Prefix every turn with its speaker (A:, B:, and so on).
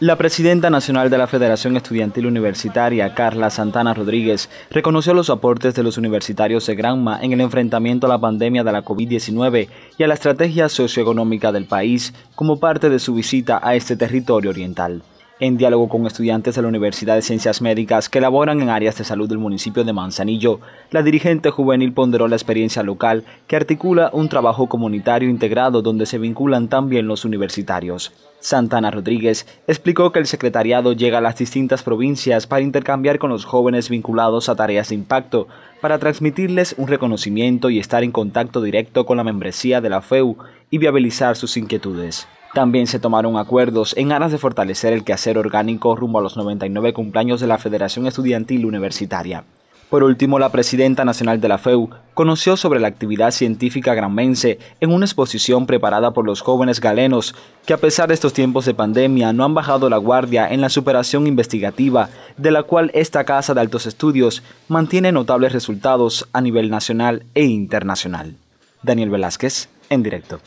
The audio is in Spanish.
A: La presidenta nacional de la Federación Estudiantil Universitaria, Carla Santana Rodríguez, reconoció los aportes de los universitarios de Granma en el enfrentamiento a la pandemia de la COVID-19 y a la estrategia socioeconómica del país como parte de su visita a este territorio oriental en diálogo con estudiantes de la Universidad de Ciencias Médicas que laboran en áreas de salud del municipio de Manzanillo, la dirigente juvenil ponderó la experiencia local que articula un trabajo comunitario integrado donde se vinculan también los universitarios. Santana Rodríguez explicó que el secretariado llega a las distintas provincias para intercambiar con los jóvenes vinculados a tareas de impacto, para transmitirles un reconocimiento y estar en contacto directo con la membresía de la FEU y viabilizar sus inquietudes. También se tomaron acuerdos en aras de fortalecer el quehacer orgánico rumbo a los 99 cumpleaños de la Federación Estudiantil Universitaria. Por último, la presidenta nacional de la FEU conoció sobre la actividad científica granmense en una exposición preparada por los jóvenes galenos, que a pesar de estos tiempos de pandemia no han bajado la guardia en la superación investigativa, de la cual esta Casa de Altos Estudios mantiene notables resultados a nivel nacional e internacional. Daniel Velázquez, en directo.